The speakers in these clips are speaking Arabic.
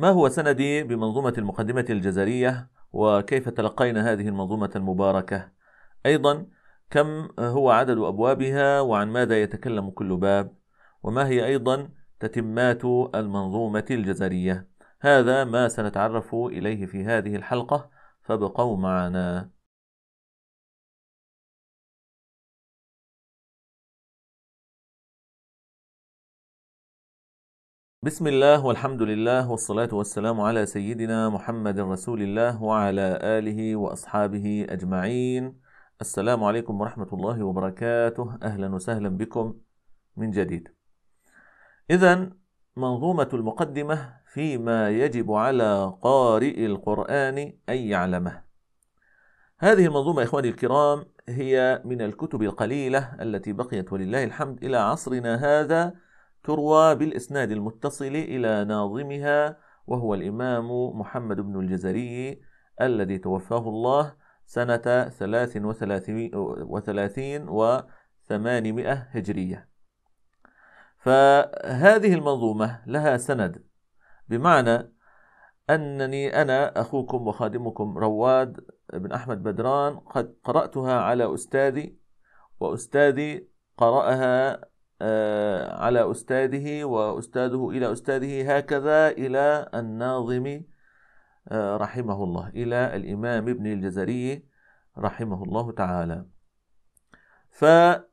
ما هو سندي بمنظومة المقدمة الجزرية وكيف تلقينا هذه المنظومة المباركة؟ أيضا كم هو عدد أبوابها وعن ماذا يتكلم كل باب؟ وما هي أيضا تتمات المنظومة الجزرية؟ هذا ما سنتعرف إليه في هذه الحلقة فابقوا معنا. بسم الله والحمد لله والصلاة والسلام على سيدنا محمد رسول الله وعلى آله وأصحابه أجمعين السلام عليكم ورحمة الله وبركاته أهلا وسهلا بكم من جديد إذا منظومة المقدمة فيما يجب على قارئ القرآن أن يعلمه هذه المنظومة إخواني الكرام هي من الكتب القليلة التي بقيت ولله الحمد إلى عصرنا هذا تروى بالإسناد المتصل إلى ناظمها وهو الإمام محمد بن الجزري الذي توفاه الله سنة 33 و 800 هجرية فهذه المنظومة لها سند بمعنى أنني أنا أخوكم وخادمكم رواد بن أحمد بدران قد قرأتها على أستاذي وأستاذي قرأها آه، على أستاذه وأستاذه إلى أستاذه هكذا إلى الناظم آه، رحمه الله إلى الإمام ابن الجزري رحمه الله تعالى فهذا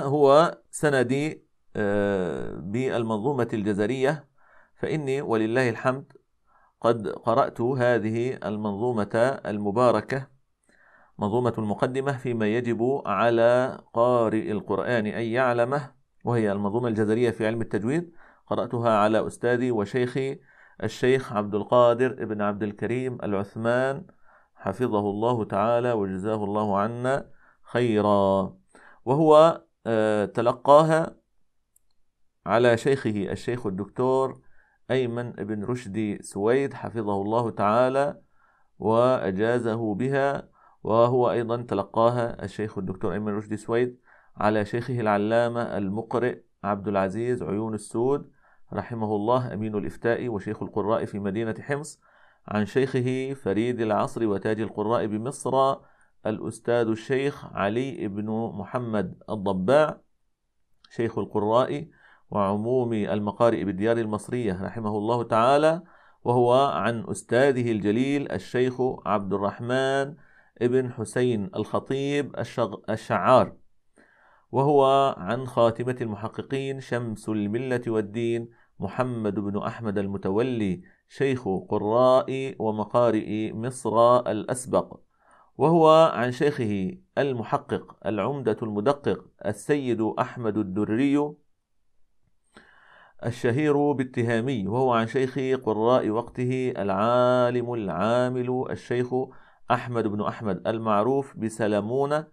هو سندي آه، بالمنظومة الجزرية فإني ولله الحمد قد قرأت هذه المنظومة المباركة منظومة المقدمة فيما يجب على قارئ القرآن أن يعلمه وهي المنظومة الجزرية في علم التجويد قرأتها على أستاذي وشيخي الشيخ عبد القادر ابن عبد الكريم العثمان حفظه الله تعالى وجزاه الله عنا خيرا وهو آه، تلقاها على شيخه الشيخ الدكتور أيمن بن رشدي سويد حفظه الله تعالى وأجازه بها وهو أيضا تلقاها الشيخ الدكتور أيمن رشدي سويد على شيخه العلامة المقرئ عبد العزيز عيون السود رحمه الله أمين الإفتاء وشيخ القراء في مدينة حمص عن شيخه فريد العصر وتاج القراء بمصر الأستاذ الشيخ علي بن محمد الضباع شيخ القراء وعموم المقارئ بالديار المصرية رحمه الله تعالى وهو عن أستاذه الجليل الشيخ عبد الرحمن ابن حسين الخطيب الشعار وهو عن خاتمة المحققين شمس الملة والدين محمد بن أحمد المتولي شيخ قراء ومقارئ مصر الأسبق وهو عن شيخه المحقق العمدة المدقق السيد أحمد الدري الشهير بالتهامي وهو عن شيخ قراء وقته العالم العامل الشيخ أحمد بن أحمد المعروف بسلمونة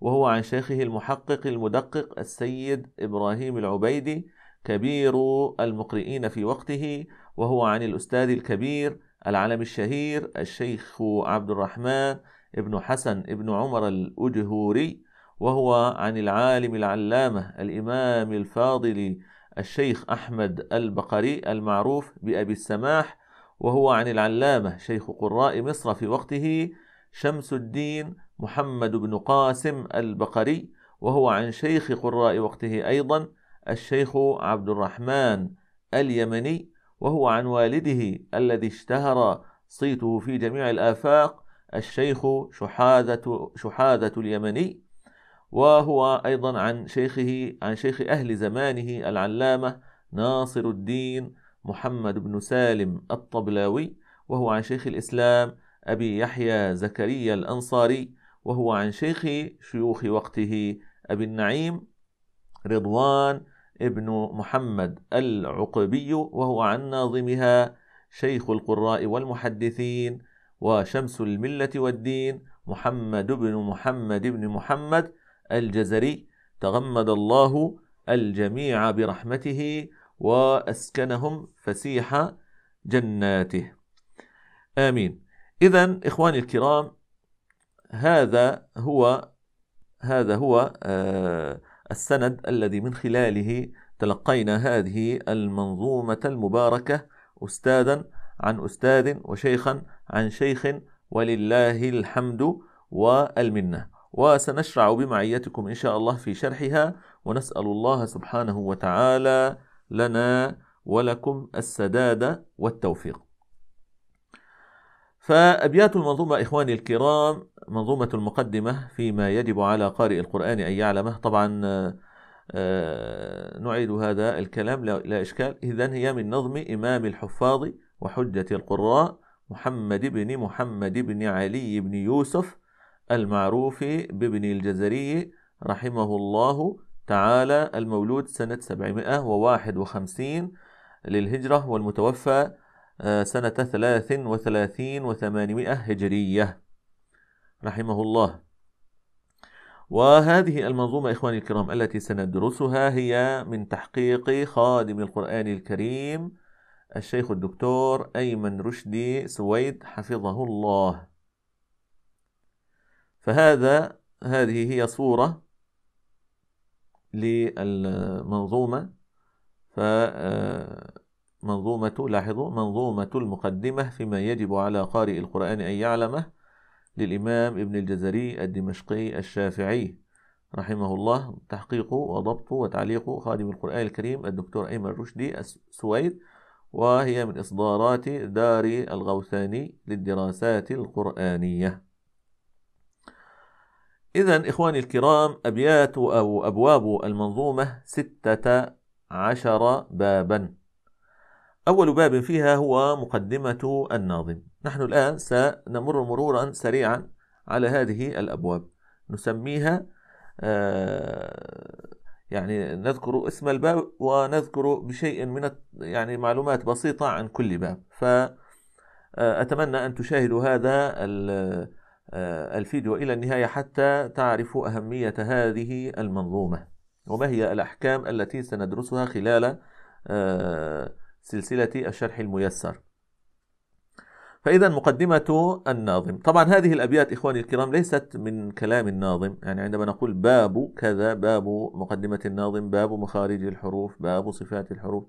وهو عن شيخه المحقق المدقق السيد إبراهيم العبيدي كبير المقرئين في وقته وهو عن الأستاذ الكبير العلم الشهير الشيخ عبد الرحمن ابن حسن ابن عمر الأجهوري وهو عن العالم العلامة الإمام الفاضل الشيخ أحمد البقري المعروف بأبي السماح وهو عن العلامة شيخ قراء مصر في وقته شمس الدين محمد بن قاسم البقري وهو عن شيخ قراء وقته أيضا الشيخ عبد الرحمن اليمني وهو عن والده الذي اشتهر صيته في جميع الآفاق الشيخ شحاذة شحاذة اليمني وهو أيضا عن شيخه عن شيخ أهل زمانه العلامة ناصر الدين محمد بن سالم الطبلاوي وهو عن شيخ الإسلام أبي يحيى زكريا الأنصاري وهو عن شيخ شيوخ وقته أبي النعيم رضوان ابن محمد العقبي وهو عن ناظمها شيخ القراء والمحدثين وشمس الملة والدين محمد بن محمد بن محمد الجزري تغمد الله الجميع برحمته واسكنهم فسيح جناته امين إذا إخواني الكرام هذا هو هذا هو آه، السند الذي من خلاله تلقينا هذه المنظومة المباركة أستاذا عن أستاذ وشيخا عن شيخ ولله الحمد والمنة وسنشرع بمعيتكم إن شاء الله في شرحها ونسأل الله سبحانه وتعالى لنا ولكم السداد والتوفيق فأبيات المنظومة إخواني الكرام منظومة المقدمة فيما يجب على قارئ القرآن أن يعلمه طبعا آه، نعيد هذا الكلام لا إشكال إذا هي من نظم إمام الحفاظ وحجة القراء محمد بن محمد بن علي بن يوسف المعروف بابن الجزري رحمه الله تعالى المولود سنة 751 للهجرة والمتوفى آه، سنة ثلاث وثلاثين وثمانمائة هجرية رحمه الله وهذه المنظومة إخواني الكرام التي سندرسها هي من تحقيق خادم القرآن الكريم الشيخ الدكتور أيمن رشدي سويد حفظه الله فهذا هذه هي صورة للمنظومة ف آه، منظومة لاحظوا منظومة المقدمة فيما يجب على قارئ القرآن أن يعلمه للإمام ابن الجزري الدمشقي الشافعي رحمه الله تحقيق وضبط وتعليق خادم القرآن الكريم الدكتور أيمن رشدي السويد وهي من إصدارات دار الغوثاني للدراسات القرآنية إذا إخواني الكرام أبيات أو أبواب المنظومة ستة عشر بابا أول باب فيها هو مقدمة الناظم نحن الآن سنمر مرورا سريعا على هذه الأبواب نسميها آه، يعني نذكر اسم الباب ونذكر بشيء من يعني معلومات بسيطة عن كل باب فأتمنى آه، أن تشاهدوا هذا آه، الفيديو إلى النهاية حتى تعرفوا أهمية هذه المنظومة وما هي الأحكام التي سندرسها خلال آه سلسلة الشرح الميسر فإذا مقدمة الناظم طبعا هذه الأبيات إخواني الكرام ليست من كلام الناظم يعني عندما نقول باب كذا باب مقدمة الناظم باب مخارج الحروف باب صفات الحروف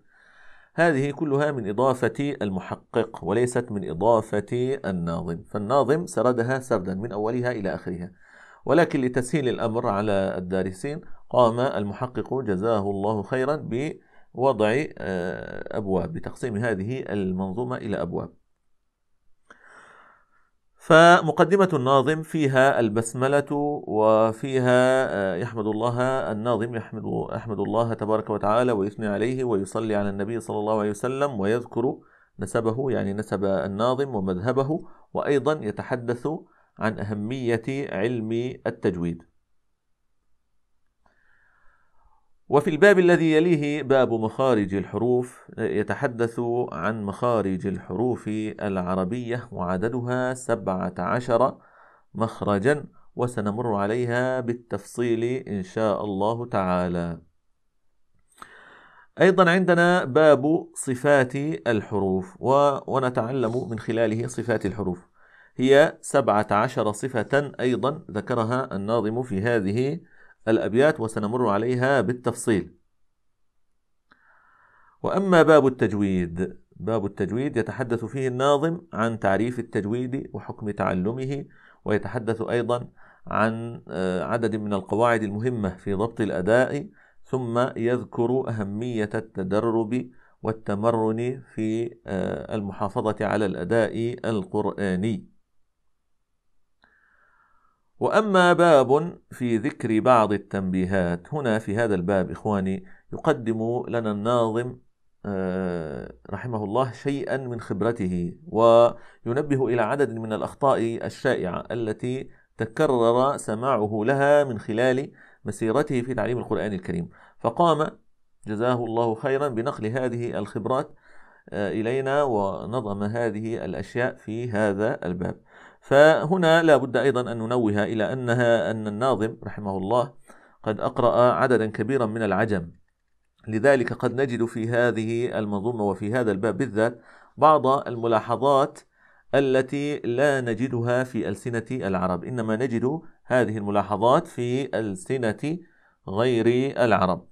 هذه كلها من إضافة المحقق وليست من إضافة الناظم فالناظم سردها سردا من أولها إلى آخرها ولكن لتسهيل الأمر على الدارسين قام المحقق جزاه الله خيرا ب وضع آه، أبواب بتقسيم هذه المنظومة إلى أبواب فمقدمة الناظم فيها البسملة وفيها آه، يحمد الله الناظم يحمد يحمد الله تبارك وتعالى ويثني عليه ويصلي على النبي صلى الله عليه وسلم ويذكر نسبه يعني نسب الناظم ومذهبه وأيضا يتحدث عن أهمية علم التجويد وفي الباب الذي يليه باب مخارج الحروف يتحدث عن مخارج الحروف العربية وعددها سبعة عشر مخرجا وسنمر عليها بالتفصيل إن شاء الله تعالى أيضا عندنا باب صفات الحروف ونتعلم من خلاله صفات الحروف هي سبعة عشر صفة أيضا ذكرها الناظم في هذه الأبيات وسنمر عليها بالتفصيل وأما باب التجويد باب التجويد يتحدث فيه الناظم عن تعريف التجويد وحكم تعلمه ويتحدث أيضا عن آه، عدد من القواعد المهمة في ضبط الأداء ثم يذكر أهمية التدرب والتمرن في آه، المحافظة على الأداء القرآني واما باب في ذكر بعض التنبيهات هنا في هذا الباب اخواني يقدم لنا الناظم آه، رحمه الله شيئا من خبرته وينبه الى عدد من الاخطاء الشائعه التي تكرر سماعه لها من خلال مسيرته في تعليم القران الكريم فقام جزاه الله خيرا بنقل هذه الخبرات آه، الينا ونظم هذه الاشياء في هذا الباب فهنا لا بد أيضا أن ننوه إلى أنها أن الناظم رحمه الله قد أقرأ عددا كبيرا من العجم لذلك قد نجد في هذه المنظومة وفي هذا الباب بالذات بعض الملاحظات التي لا نجدها في ألسنة العرب إنما نجد هذه الملاحظات في ألسنة غير العرب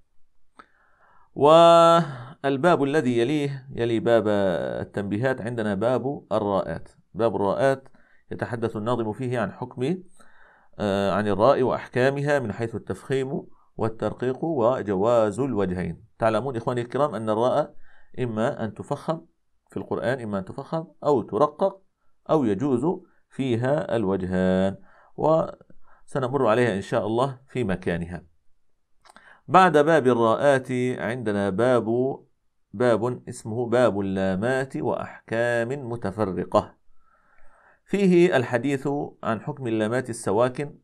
والباب الذي يليه يلي باب التنبيهات عندنا باب الراءات باب الراءات يتحدث الناظم فيه عن حكم آه، عن الراء وأحكامها من حيث التفخيم والترقيق وجواز الوجهين تعلمون إخواني الكرام أن الراء إما أن تفخم في القرآن إما أن تفخم أو ترقق أو يجوز فيها الوجهان وسنمر عليها إن شاء الله في مكانها بعد باب الراءات عندنا باب باب اسمه باب اللامات وأحكام متفرقة فيه الحديث عن حكم اللامات السواكن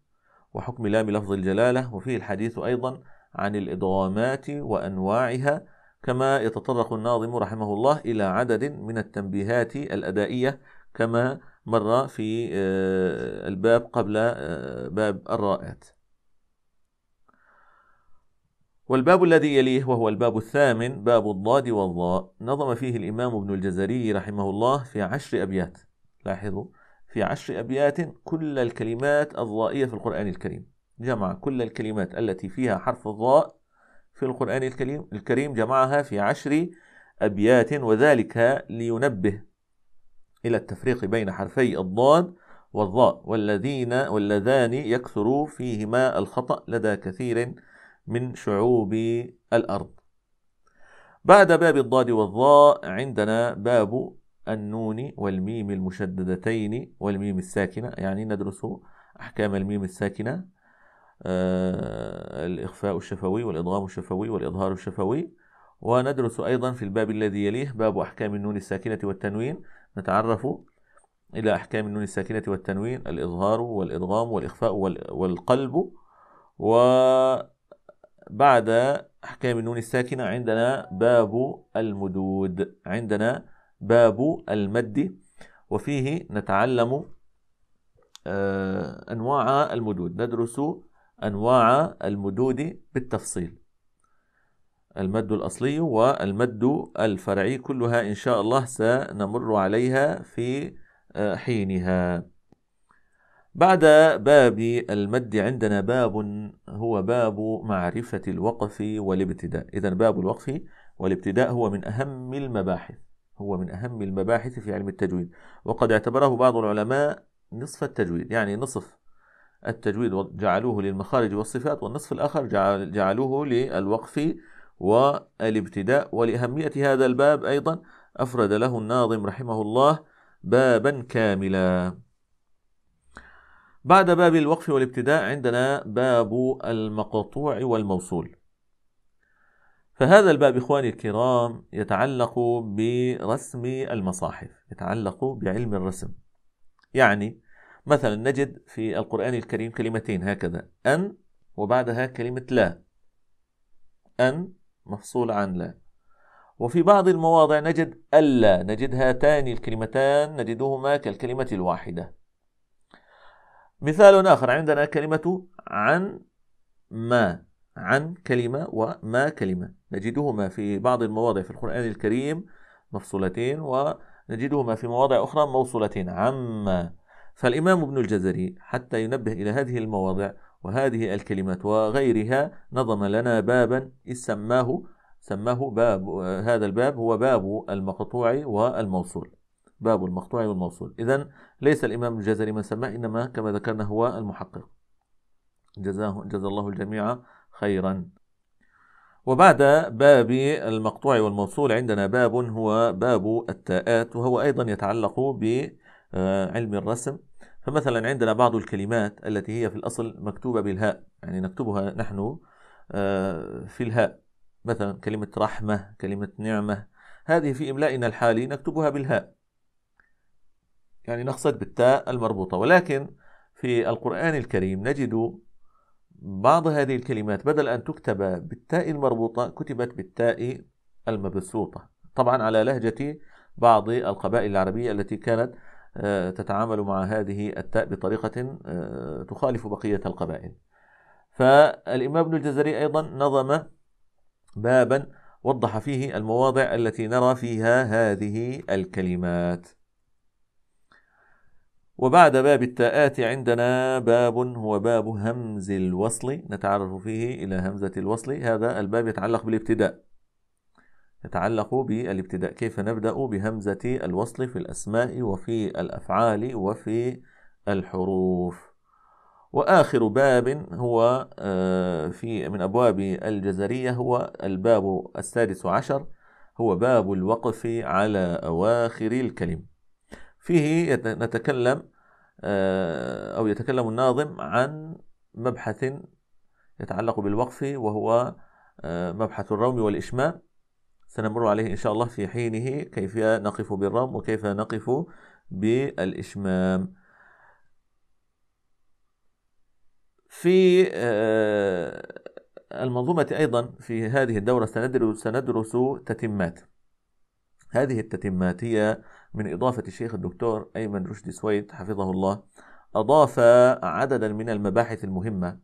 وحكم لام لفظ الجلالة وفيه الحديث أيضا عن الإضغامات وأنواعها كما يتطرق الناظم رحمه الله إلى عدد من التنبيهات الأدائية كما مر في آه، الباب قبل آه، باب الرائات والباب الذي يليه وهو الباب الثامن باب الضاد والضاء نظم فيه الإمام ابن الجزري رحمه الله في عشر أبيات لاحظوا في عشر أبيات كل الكلمات الضائية في القرآن الكريم جمع كل الكلمات التي فيها حرف الضاء في القرآن الكريم الكريم جمعها في عشر أبيات وذلك لينبه إلى التفريق بين حرفي الضاد والضاء والذين واللذان يكثر فيهما الخطأ لدى كثير من شعوب الأرض بعد باب الضاد والضاء عندنا باب النون والميم المشددتين والميم الساكنة يعني ندرس أحكام الميم الساكنة آه، الإخفاء الشفوي والإضغام الشفوي والإظهار الشفوي وندرس أيضا في الباب الذي يليه باب أحكام النون الساكنة والتنوين نتعرف إلى أحكام النون الساكنة والتنوين الإظهار والإضغام والإخفاء والقلب وبعد أحكام النون الساكنة عندنا باب المدود عندنا باب المد وفيه نتعلم آه، أنواع المدود ندرس أنواع المدود بالتفصيل المد الأصلي والمد الفرعي كلها إن شاء الله سنمر عليها في آه، حينها بعد باب المد عندنا باب هو باب معرفة الوقف والابتداء إذا باب الوقف والابتداء هو من أهم المباحث هو من أهم المباحث في علم التجويد وقد اعتبره بعض العلماء نصف التجويد يعني نصف التجويد جعلوه للمخارج والصفات والنصف الآخر جعلوه للوقف والابتداء ولأهمية هذا الباب أيضا أفرد له الناظم رحمه الله بابا كاملا بعد باب الوقف والابتداء عندنا باب المقطوع والموصول فهذا الباب إخواني الكرام يتعلق برسم المصاحف يتعلق بعلم الرسم يعني مثلا نجد في القرآن الكريم كلمتين هكذا أن وبعدها كلمة لا أن مفصول عن لا وفي بعض المواضع نجد ألا نجد هاتان الكلمتان نجدهما كالكلمة الواحدة مثال آخر عندنا كلمة عن ما عن كلمة وما كلمة نجدهما في بعض المواضع في القرآن الكريم مفصولتين ونجدهما في مواضع أخرى موصولتين عما فالإمام ابن الجزري حتى ينبه إلى هذه المواضع وهذه الكلمات وغيرها نظم لنا بابا سماه سماه باب هذا الباب هو باب المقطوع والموصول باب المقطوع والموصول إذا ليس الإمام الجزري من سماه إنما كما ذكرنا هو المحقق جزاه جزا الله الجميع خيرا وبعد باب المقطوع والموصول عندنا باب هو باب التاءات وهو أيضا يتعلق بعلم الرسم فمثلا عندنا بعض الكلمات التي هي في الأصل مكتوبة بالهاء يعني نكتبها نحن آه، في الهاء مثلا كلمة رحمة كلمة نعمة هذه في إملائنا الحالي نكتبها بالهاء يعني نقصد بالتاء المربوطة ولكن في القرآن الكريم نجد بعض هذه الكلمات بدل أن تكتب بالتاء المربوطة كتبت بالتاء المبسوطة طبعا على لهجة بعض القبائل العربية التي كانت آه، تتعامل مع هذه التاء بطريقة آه، تخالف بقية القبائل فالإمام ابن الجزري أيضا نظم بابا وضح فيه المواضع التي نرى فيها هذه الكلمات وبعد باب التاءات عندنا باب هو باب همز الوصل نتعرف فيه إلى همزة الوصل هذا الباب يتعلق بالابتداء يتعلق بالابتداء كيف نبدأ بهمزة الوصل في الأسماء وفي الأفعال وفي الحروف وآخر باب هو آه، في من أبواب الجزرية هو الباب السادس عشر هو باب الوقف على أواخر الكلم فيه نتكلم آه، أو يتكلم الناظم عن مبحث يتعلق بالوقف وهو آه، مبحث الروم والإشمام سنمر عليه إن شاء الله في حينه كيف نقف بالروم وكيف نقف بالإشمام في آه، المنظومة أيضا في هذه الدورة سندرس تتمات هذه التتماتية من إضافة الشيخ الدكتور أيمن رشدي سويد حفظه الله أضاف عددا من المباحث المهمة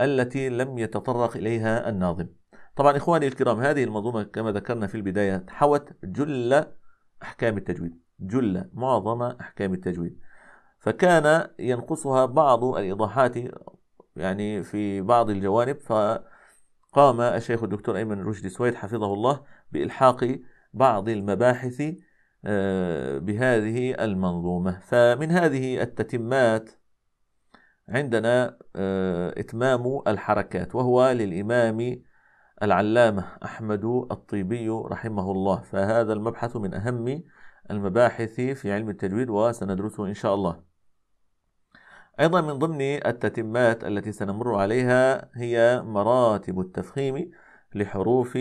التي لم يتطرق إليها الناظم طبعا إخواني الكرام هذه المنظومة كما ذكرنا في البداية حوت جل أحكام التجويد جل معظم أحكام التجويد فكان ينقصها بعض الإيضاحات يعني في بعض الجوانب فقام الشيخ الدكتور أيمن رشدي سويد حفظه الله بإلحاق بعض المباحث آه، بهذه المنظومة فمن هذه التتمات عندنا آه، إتمام الحركات وهو للإمام العلامة أحمد الطيبي رحمه الله فهذا المبحث من أهم المباحث في علم التجويد وسندرسه إن شاء الله أيضا من ضمن التتمات التي سنمر عليها هي مراتب التفخيم لحروف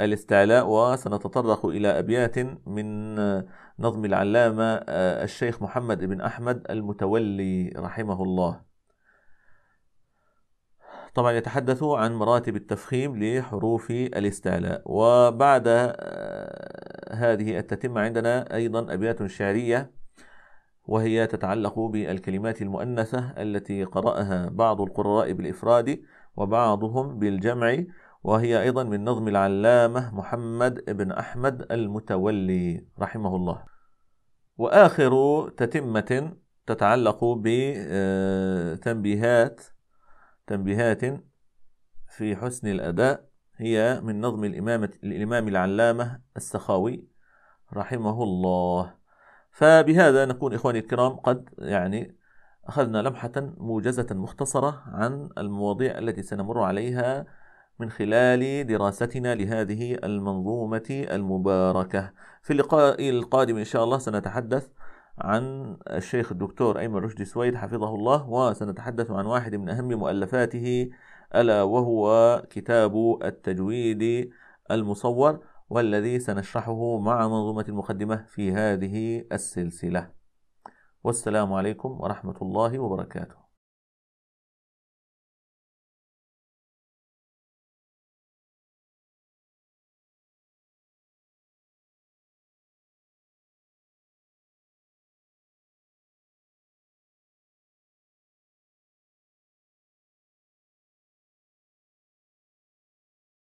الاستعلاء وسنتطرق إلى أبيات من نظم العلامة آه، الشيخ محمد بن أحمد المتولي رحمه الله طبعا يتحدث عن مراتب التفخيم لحروف الاستعلاء وبعد آه، هذه التتمة عندنا أيضا أبيات شعرية وهي تتعلق بالكلمات المؤنثة التي قرأها بعض القراء بالإفراد وبعضهم بالجمع وهي أيضا من نظم العلامة محمد بن أحمد المتولي رحمه الله وآخر تتمة تتعلق بتنبيهات آه، تنبيهات في حسن الأداء هي من نظم الإمامة الإمام العلامة السخاوي رحمه الله فبهذا نكون إخواني الكرام قد يعني أخذنا لمحة موجزة مختصرة عن المواضيع التي سنمر عليها من خلال دراستنا لهذه المنظومة المباركة في اللقاء القادم إن شاء الله سنتحدث عن الشيخ الدكتور أيمن رشدي سويد حفظه الله وسنتحدث عن واحد من أهم مؤلفاته ألا وهو كتاب التجويد المصور والذي سنشرحه مع منظومة المقدمة في هذه السلسلة والسلام عليكم ورحمة الله وبركاته